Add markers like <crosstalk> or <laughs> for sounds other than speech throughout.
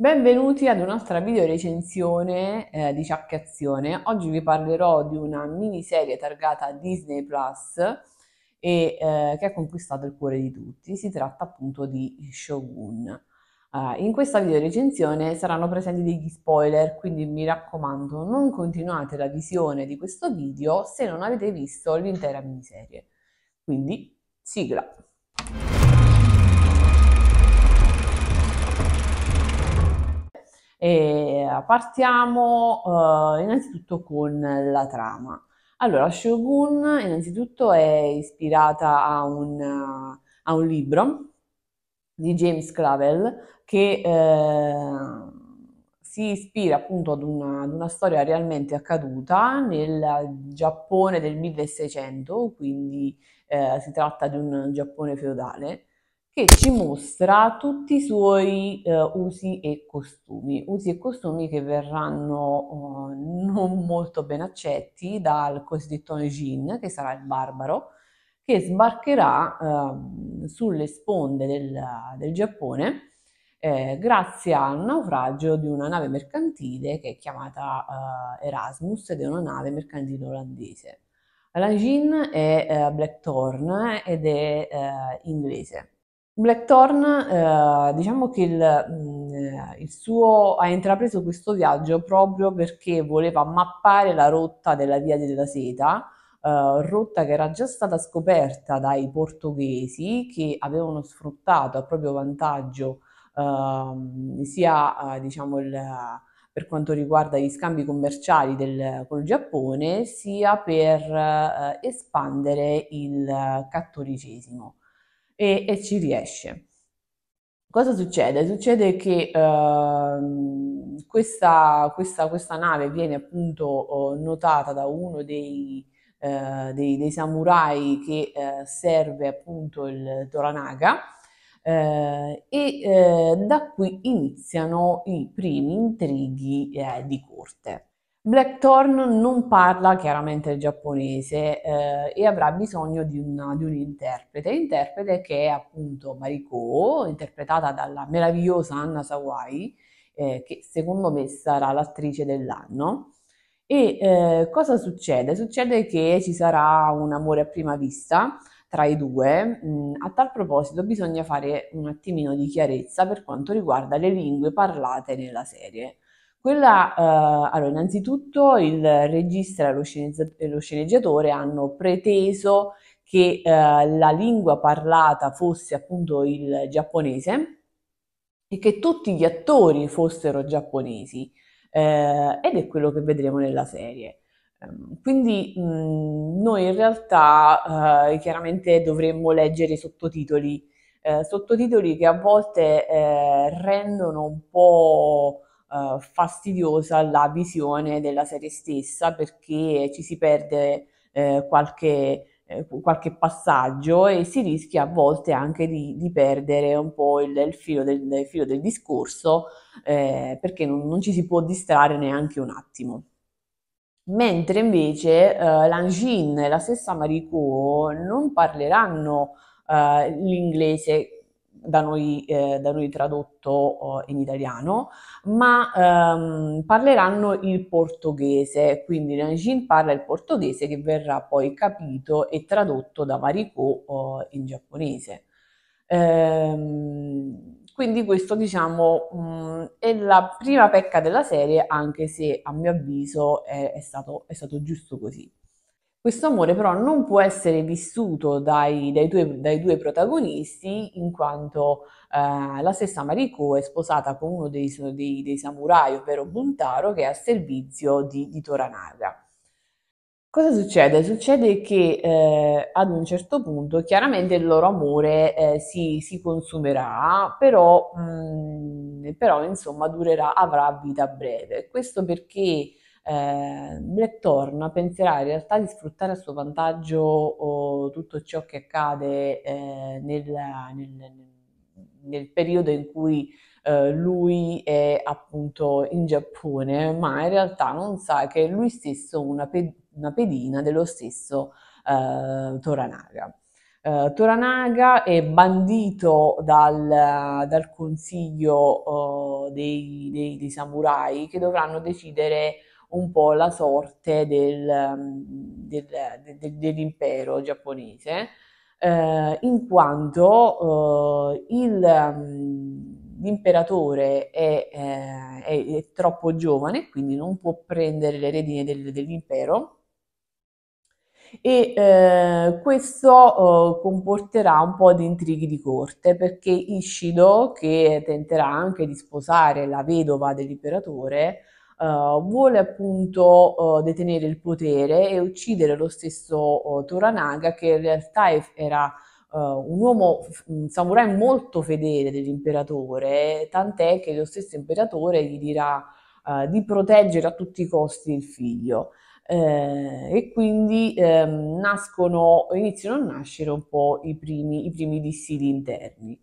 Benvenuti ad un'altra video recensione eh, di Ciacchiazione. Oggi vi parlerò di una miniserie targata Disney Plus e, eh, che ha conquistato il cuore di tutti. Si tratta appunto di Shogun. Eh, in questa video recensione saranno presenti degli spoiler, quindi mi raccomando non continuate la visione di questo video se non avete visto l'intera miniserie. Quindi sigla! E eh, partiamo eh, innanzitutto con la trama. Allora, Shogun innanzitutto è ispirata a un, a un libro di James Clavel che eh, si ispira appunto ad una, ad una, storia realmente accaduta nel Giappone del 1600, quindi eh, si tratta di un Giappone feudale che ci mostra tutti i suoi eh, usi e costumi, usi e costumi che verranno eh, non molto ben accetti dal cosiddetto Jin, che sarà il barbaro, che sbarcherà eh, sulle sponde del, del Giappone eh, grazie al naufragio di una nave mercantile che è chiamata eh, Erasmus ed è una nave mercantile olandese. La Jean è eh, Blackthorn ed è inglese. Blackthorn, eh, diciamo che il, mm, il suo, ha intrapreso questo viaggio proprio perché voleva mappare la rotta della Via della Seta, eh, rotta che era già stata scoperta dai portoghesi che avevano sfruttato a proprio vantaggio ehm, eh, sia diciamo il, per quanto riguarda gli scambi commerciali del, col Giappone, sia per eh, espandere il cattolicesimo e, e ci riesce. Cosa succede? Succede che eh, questa, questa, questa, nave viene appunto eh, notata da uno dei, eh, dei, dei samurai che eh, serve appunto il Toranaga eh, e eh, da qui iniziano i primi intrighi di corte. Blackthorn non parla chiaramente il giapponese eh, e avrà bisogno di, una, di un interprete, interprete che è appunto Mariko, interpretata dalla meravigliosa Anna Sawai, eh, che secondo me sarà l'attrice dell'anno. E eh, cosa succede? Succede che ci sarà un amore a prima vista tra i due. Mm, a tal proposito bisogna fare un attimino di chiarezza per quanto riguarda le lingue parlate nella serie. Quella, eh, allora, innanzitutto il regista e lo sceneggiatore hanno preteso che eh, la lingua parlata fosse appunto il giapponese e che tutti gli attori fossero giapponesi eh, ed è quello che vedremo nella serie. Ehm, quindi mh, noi in realtà eh, chiaramente dovremmo leggere i sottotitoli, eh, sottotitoli che a volte eh, rendono un po' eh, fastidiosa la visione della serie stessa perché ci si perde eh, qualche, eh, qualche, passaggio e si rischia a volte anche di, di perdere un po' il, il, filo, del, il filo, del, discorso eh, perché non, non ci si può distrarre neanche un attimo mentre invece eh, Langin e la stessa Marico non parleranno eh, l'inglese da noi, eh, da noi tradotto eh, in italiano, ma ehm, parleranno il portoghese, quindi Nanjin parla il portoghese che verrà poi capito e tradotto da Mariko eh, in giapponese. Ehm, quindi questo diciamo mh, mm, è la prima pecca della serie, anche se a mio avviso è, è, stato, è stato giusto così. Questo amore però non può essere vissuto dai, dai, due, dai due, protagonisti in quanto eh, la stessa Mariko è sposata con uno dei, dei, dei, samurai, ovvero Buntaro, che è a servizio di, di Toranaga. Cosa succede? Succede che eh, ad un certo punto chiaramente il loro amore eh, si, si, consumerà, però, mh, mm, però insomma durerà, avrà vita breve. Questo perché eh, Blackthorn penserà in realtà di sfruttare a suo vantaggio tutto ciò che accade eh, nel, nel, nel, periodo in cui eh, lui è appunto in Giappone, ma in realtà non sa che è lui stesso una, pe- una pedina dello stesso eh, Toranaga. Uh, Toranaga è bandito dal, dal consiglio uh, dei, dei, dei, samurai che dovranno decidere un po' la sorte del, mm, del, del, dell'impero giapponese, eh, in quanto eh, il, mm, l'imperatore è, eh, è, è, troppo giovane, quindi non può prendere le redini dell'impero e eh, questo eh, comporterà un po' di intrighi di corte perché Ishido, che tenterà anche di sposare la vedova dell'imperatore, uh, vuole appunto uh, detenere il potere e uccidere lo stesso uh, Toranaga che in realtà era un uomo, un samurai molto fedele dell'imperatore, tant'è che lo stesso imperatore gli dirà di proteggere a tutti i costi il figlio. Eh, e quindi ehm, nascono, iniziano a nascere un po' i primi, i primi dissidi interni.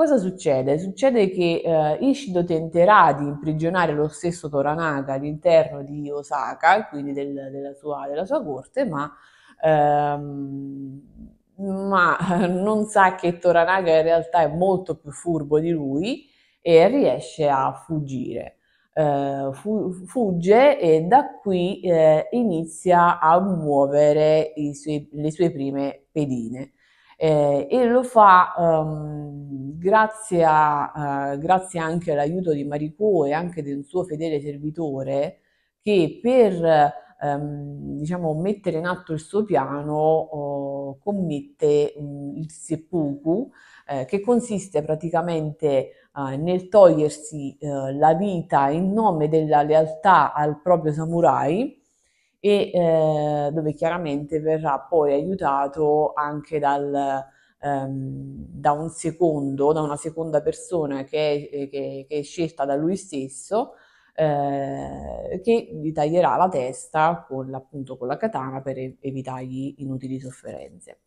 Cosa succede? Succede che eh, Ishido tenterà di imprigionare lo stesso Toranaga all'interno di Osaka, quindi del, della, sua, della, sua, corte, ma, ehm, ma, <laughs> non sa che Toranaga in realtà è molto più furbo di lui e riesce a fuggire. Eh, fu, fugge e da qui eh, inizia a muovere sui, le sue prime pedine eh, e lo fa ehm, grazie, a, eh, grazie, anche all'aiuto di Maricò e anche del suo fedele servitore che per ehm, diciamo, mettere in atto il suo piano oh, commette mh, mm, il seppuku eh, che consiste praticamente eh, nel togliersi eh, la vita in nome della lealtà al proprio samurai e eh, dove chiaramente verrà poi aiutato anche dal, ehm, da un secondo, da una seconda persona che è, eh, che, che è scelta da lui stesso, eh, che gli taglierà la testa con, appunto, con la katana per evitargli inutili sofferenze.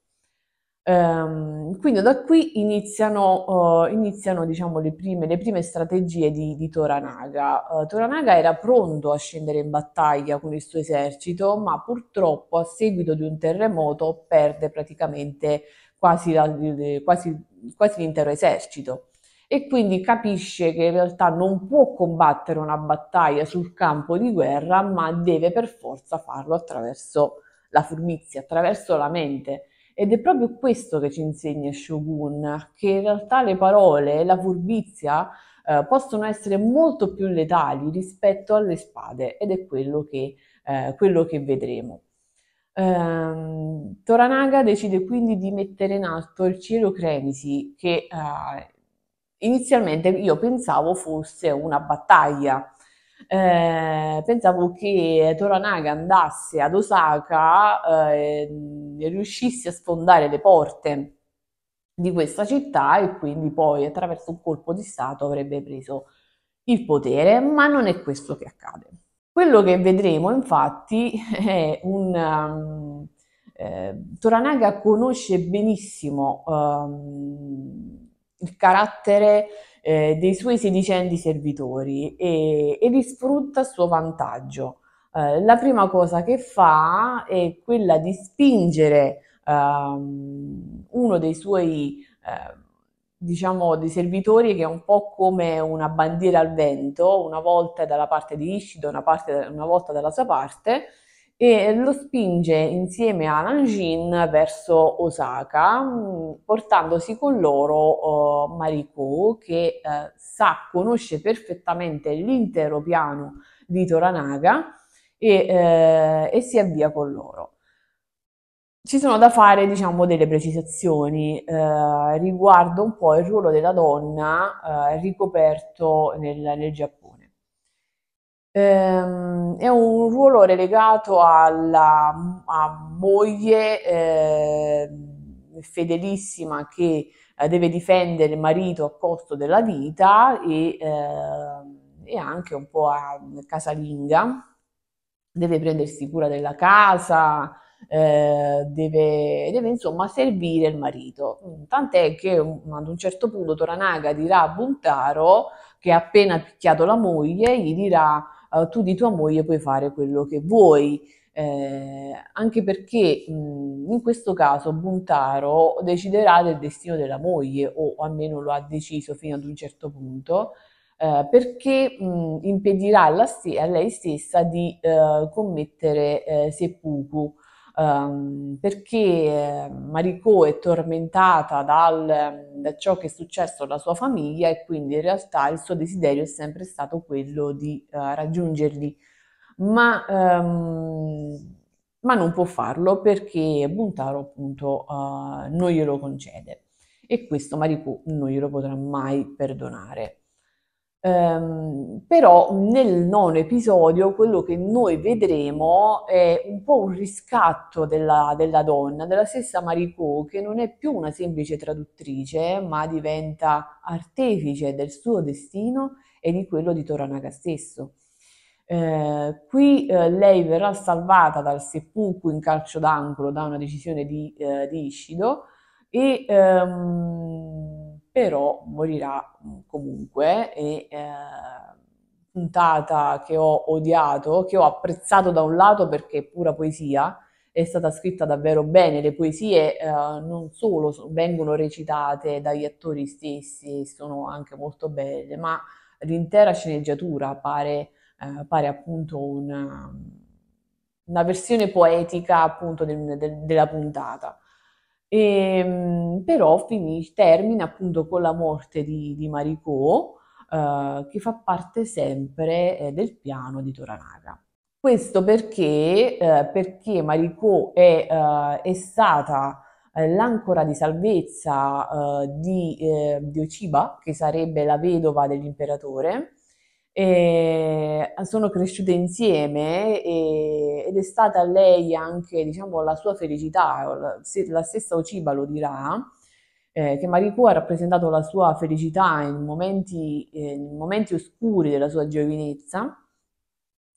Um, quindi da qui iniziano, uh, iniziano diciamo, le, prime, le, prime, strategie di, di Toranaga. Uh, Toranaga era pronto a scendere in battaglia con il suo esercito, ma purtroppo a seguito di un terremoto perde praticamente quasi, la, quasi, quasi l'intero esercito e quindi capisce che in realtà non può combattere una battaglia sul campo di guerra, ma deve per forza farlo attraverso la furmizia, attraverso la mente ed è proprio questo che ci insegna Shogun, che in realtà le parole, la furbizia, eh, possono essere molto più letali rispetto alle spade ed è quello che, eh, quello che vedremo. Ehm, Toranaga decide quindi di mettere in alto il cielo cremisi che eh, inizialmente io pensavo fosse una battaglia, eh, pensavo che Toranaga andasse ad Osaka eh, e riuscisse a sfondare le porte di questa città e quindi poi attraverso un colpo di Stato avrebbe preso il potere, ma non è questo che accade. Quello che vedremo infatti <laughs> è un... Um, eh, Toranaga conosce benissimo um, il carattere eh, dei suoi sedicenni servitori e, e, li sfrutta a suo vantaggio. Eh, la prima cosa che fa è quella di spingere ehm, uno dei suoi eh, diciamo, dei servitori che è un po' come una bandiera al vento, una volta dalla parte di Ishido, una, parte, una volta dalla sua parte, e lo spinge insieme a Nanjin verso Osaka, mm, portandosi con loro uh, Mariko che uh, sa, conosce perfettamente l'intero piano di Toranaga e, uh, e si avvia con loro ci sono da fare diciamo, delle precisazioni eh, riguardo un po' il ruolo della donna eh, ricoperto nel, nel Giappone. Ehm, è un ruolo relegato alla a moglie eh, fedelissima che eh, deve difendere il marito a costo della vita e, eh, e anche un po' a casalinga deve prendersi cura della casa, eh, deve, deve, insomma servire il marito. Tant'è che mm, ad un certo punto Toranaga dirà a Buntaro che ha appena picchiato la moglie, gli dirà eh, tu di tua moglie puoi fare quello che vuoi. Eh, anche perché mh, in questo caso Buntaro deciderà del destino della moglie, o almeno lo ha deciso fino ad un certo punto, eh, perché mh, impedirà st- a lei stessa di eh, commettere eh, seppuku um, perché ehm, Maricò è tormentata dal, ehm, da ciò che è successo alla sua famiglia e quindi in realtà il suo desiderio è sempre stato quello di uh, raggiungerli, ma, um, ma, non può farlo perché Buntaro appunto uh, non glielo concede e questo Maricò non glielo potrà mai perdonare. Um, però nel nono episodio quello che noi vedremo è un po' un riscatto della, della donna, della stessa Maricot, che non è più una semplice traduttrice, ma diventa artefice del suo destino e di quello di Toranaga stesso. Eh, qui eh, lei verrà salvata dal seppuku in calcio d'angolo da una decisione di, eh, di Ishido e ehm, però morirà mm, comunque e eh, puntata che ho odiato, che ho apprezzato da un lato perché è pura poesia, è stata scritta davvero bene, le poesie eh, non solo vengono recitate dagli attori stessi, sono anche molto belle, ma l'intera sceneggiatura pare, eh, pare appunto una, una, versione poetica appunto del, del, della puntata. E, ehm, però finisce, termina appunto con la morte di, di Maricot, eh, che fa parte sempre eh, del piano di Toranaga. Questo perché, eh, perché Maricot è, eh, è stata eh, l'ancora di salvezza eh, di, di Ociba, che sarebbe la vedova dell'imperatore, eh, sono cresciute insieme e, ed è stata lei anche diciamo, la sua felicità, la stessa Ociba lo dirà, eh, che Marico ha rappresentato la sua felicità in momenti, eh, in momenti oscuri della sua giovinezza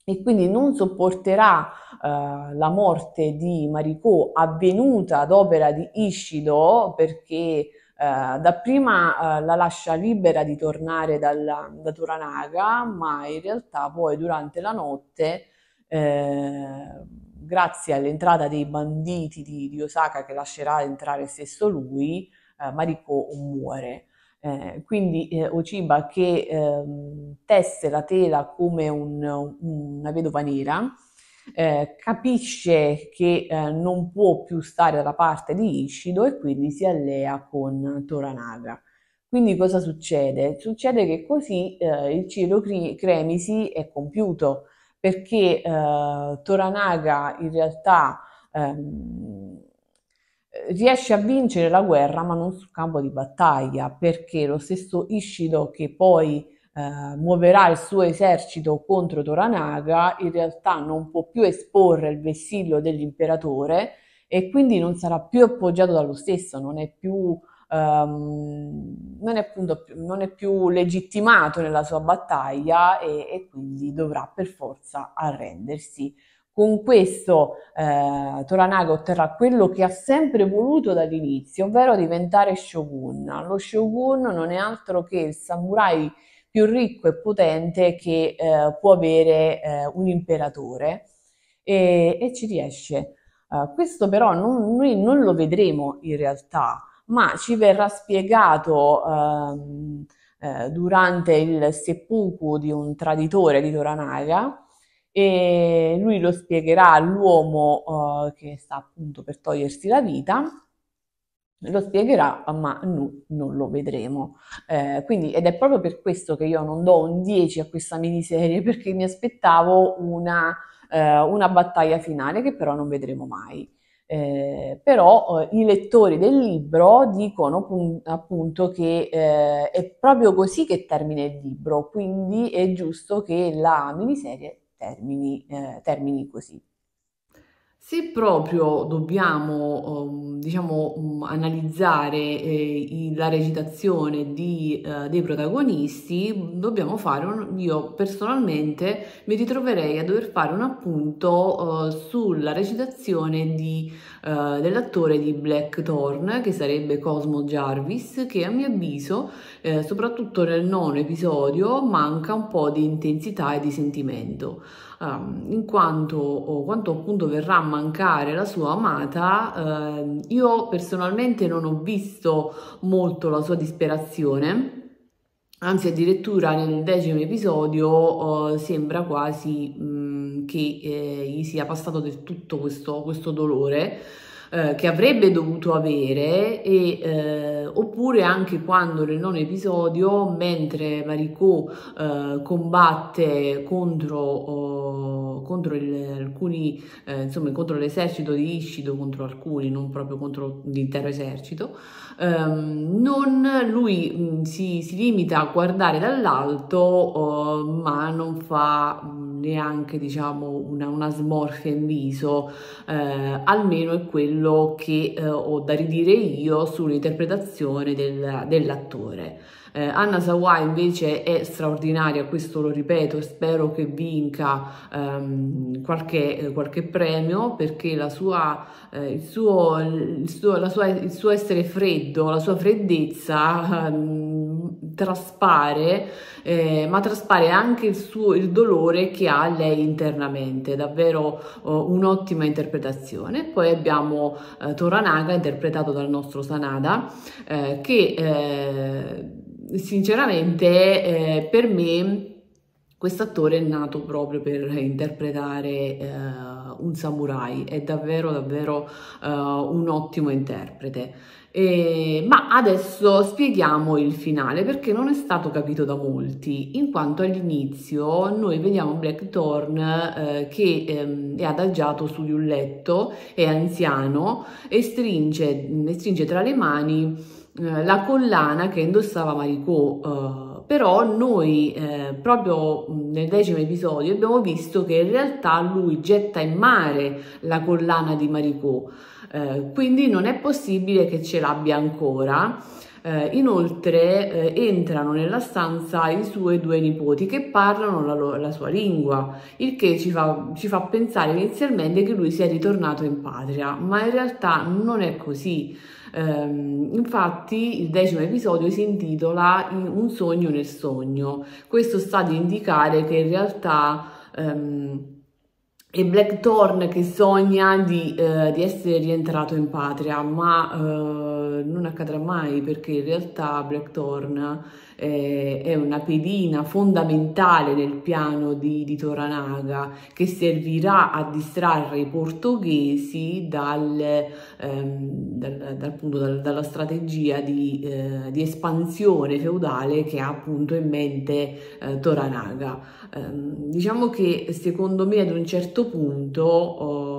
e quindi non sopporterà eh, la morte di Marico avvenuta ad opera di Ishido perché eh, dapprima eh, la lascia libera di tornare dalla, da Turanaga, ma in realtà poi durante la notte, eh, grazie all'entrata dei banditi di, di, Osaka che lascerà entrare stesso lui, eh, Mariko muore. Eh, quindi eh, Ociba che eh, tesse la tela come un, una vedova nera eh, capisce che eh, non può più stare dalla parte di Ishido e quindi si allea con Toranaga. Quindi cosa succede? Succede che così eh, il ciclo Cremisi è compiuto perché eh, Toranaga in realtà ehm, riesce a vincere la guerra ma non sul campo di battaglia perché lo stesso Ishido che poi eh, muoverà il suo esercito contro Toranaga, in realtà non può più esporre il vessillo dell'imperatore e quindi non sarà più appoggiato dallo stesso, non è più, ehm, non è appunto, non è più legittimato nella sua battaglia e, e quindi dovrà per forza arrendersi. Con questo eh, Toranaga otterrà quello che ha sempre voluto dall'inizio, ovvero diventare shogun. Lo shogun non è altro che il samurai più ricco e potente che eh, può avere eh, un imperatore e, e ci riesce. Uh, questo però non, noi non lo vedremo in realtà, ma ci verrà spiegato uh, uh, durante il seppuku di un traditore di Toranaga e lui lo spiegherà all'uomo eh, che sta appunto per togliersi la vita lo spiegherà, ma no, non lo vedremo. Eh, quindi, ed è proprio per questo che io non do un 10 a questa miniserie, perché mi aspettavo una, eh, una battaglia finale che però non vedremo mai. Eh, però eh, i lettori del libro dicono appunto che eh, è proprio così che termina il libro, quindi è giusto che la miniserie termini, eh, termini così. Se proprio dobbiamo, ehm, diciamo, mm, analizzare eh, la recitazione di, eh, dei protagonisti, dobbiamo fare un, io personalmente mi ritroverei a dover fare un appunto eh, sulla recitazione di, dell'attore di Blackthorn, che sarebbe Cosmo Jarvis, che a mio avviso, soprattutto nel nono episodio, manca un po' di intensità e di sentimento um, in quanto, o quanto appunto verrà a mancare la sua amata, uh, io personalmente non ho visto molto la sua disperazione. Anzi, addirittura nel decimo episodio uh, sembra quasi mh, che eh, gli sia passato del tutto questo, questo dolore eh, che avrebbe dovuto avere e eh, oppure anche quando nel nono episodio, mentre Maricot eh, combatte contro, eh, contro, il, alcuni, eh, insomma, contro l'esercito di Iscido, contro alcuni, non proprio contro l'intero esercito, ehm, non, lui mh, mm, si, si, limita a guardare dall'alto, oh, ma non fa mm, neanche diciamo, una, una, smorfia in viso, eh, almeno è quello che eh, ho da ridire io sull'interpretazione recitazione del, dell'attore. Eh, Anna Sawai invece è straordinaria, questo lo ripeto, e spero che vinca ehm, qualche, eh, qualche, premio perché la sua, eh, il, suo, il, suo, la sua, il, suo, essere freddo, la sua freddezza ehm, traspare, eh, ma traspare anche il, suo, il dolore che ha lei internamente, davvero oh, un'ottima interpretazione. Poi abbiamo eh, Toranaga interpretato dal nostro Sanada che sinceramente eh, per me questo attore è nato proprio per interpretare eh, un samurai, è davvero davvero eh, un ottimo interprete. Eh, ma adesso spieghiamo il finale perché non è stato capito da molti, in quanto all'inizio noi vediamo Blackthorn eh, che ehm, è adagiato su di un letto, è anziano e stringe, mm, stringe tra le mani eh, la collana che indossava Maricot. Eh. però noi eh, proprio mm, nel decimo episodio abbiamo visto che in realtà lui getta in mare la collana di Maricot eh, quindi non è possibile che ce l'abbia ancora. Eh, inoltre eh, entrano nella stanza i suoi due nipoti che parlano la, lo- la sua lingua, il che ci fa, ci fa pensare inizialmente che lui sia ritornato in patria, ma in realtà non è così ehm, infatti il decimo episodio si intitola Un sogno nel sogno. Questo sta ad indicare che in realtà um, e Blackthorn che sogna di, eh, di essere rientrato in patria, ma eh, non accadrà mai perché in realtà Blackthorn eh, è una pedina fondamentale nel piano di, di Toranaga che servirà a distrarre i portoghesi dal, ehm, dal, dal, appunto, dalla strategia di, eh, di, espansione feudale che ha appunto in mente eh, Toranaga. Ehm, diciamo che secondo me ad un certo punto oh,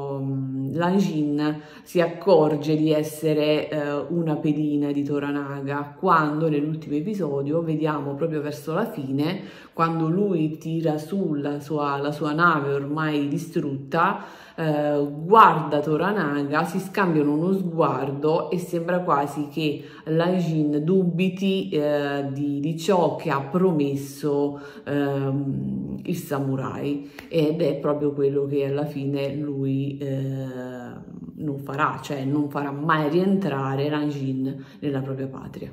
la Jin si accorge di essere eh, una pedina di Toranaga quando nell'ultimo episodio vediamo proprio verso la fine quando lui tira su la sua, la sua nave ormai distrutta eh, guarda Toranaga, si scambiano uno sguardo e sembra quasi che la Jin dubiti eh, di, di, ciò che ha promesso ehm, il samurai ed è proprio quello che alla fine lui eh, non farà, cioè non farà mai rientrare la Jin nella propria patria.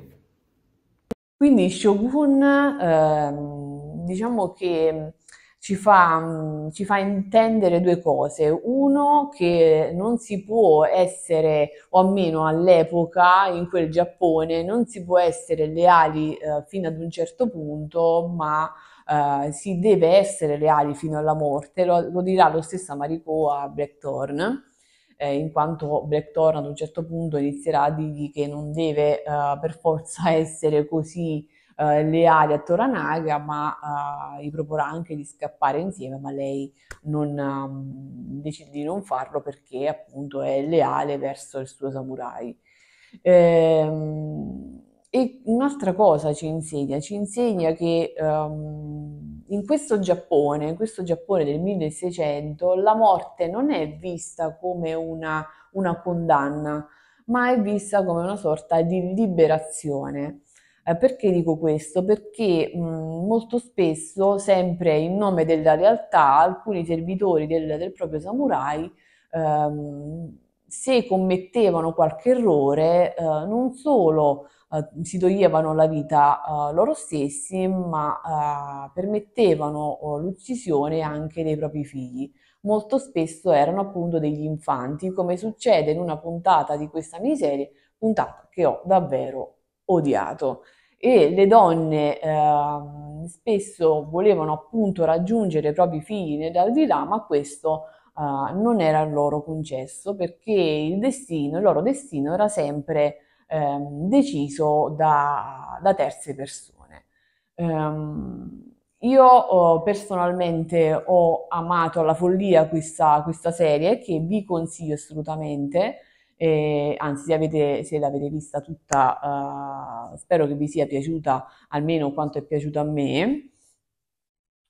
Quindi Shogun, ehm, diciamo che ci fa, mm, ci fa, intendere due cose. Uno, che non si può essere, o almeno all'epoca, in quel Giappone, non si può essere leali eh, fino ad un certo punto, ma eh, si deve essere leali fino alla morte. Lo, lo dirà lo stesso Mariko a Blackthorn. Eh, in quanto Blackthorn ad un certo punto inizierà a dirgli che non deve eh, per forza essere così eh, le ali a Toranaga, ma eh, gli proporrà anche di scappare insieme, ma lei non, um, decide di non farlo perché appunto è leale verso il suo samurai. Ehm, e un'altra cosa ci insegna, ci insegna che um, in questo Giappone, in questo Giappone del 1600, la morte non è vista come una, una condanna, ma è vista come una sorta di liberazione. Eh, perché dico questo? Perché mh, molto spesso, sempre in nome della realtà, alcuni servitori del, del proprio samurai ehm, se commettevano qualche errore, eh, non solo eh, si toglievano la vita eh, loro stessi, ma eh, permettevano oh, l'uccisione anche dei propri figli. Molto spesso erano appunto degli infanti, come succede in una puntata di questa miniserie, puntata che ho davvero odiato e le donne eh, spesso volevano appunto raggiungere i propri figli dal di là, ma questo eh, non era loro concesso perché il, destino, il loro destino era sempre eh, deciso da, da, terze persone. Ehm, io oh, personalmente ho amato alla follia questa, questa serie che vi consiglio assolutamente eh, anzi se, avete, se, l'avete vista tutta eh, spero che vi sia piaciuta almeno quanto è piaciuta a me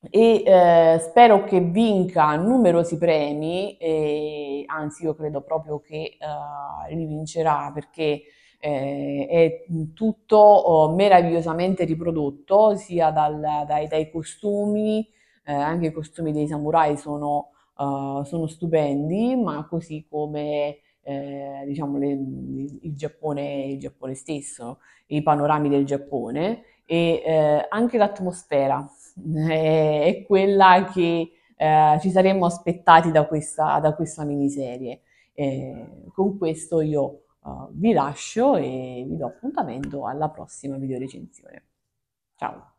e eh, spero che vinca numerosi premi, e, anzi io credo proprio che eh, li vincerà perché eh, è tutto oh, meravigliosamente riprodotto sia dal, dai, dai, costumi, eh, anche i costumi dei samurai sono, uh, sono stupendi, ma così come eh, diciamo le, il, Giappone, il, Giappone, stesso, i panorami del Giappone e eh, anche l'atmosfera eh, <laughs> è quella che eh, ci saremmo aspettati da questa, da questa miniserie. Eh, con questo io eh, vi lascio e vi do appuntamento alla prossima videorecensione. Ciao!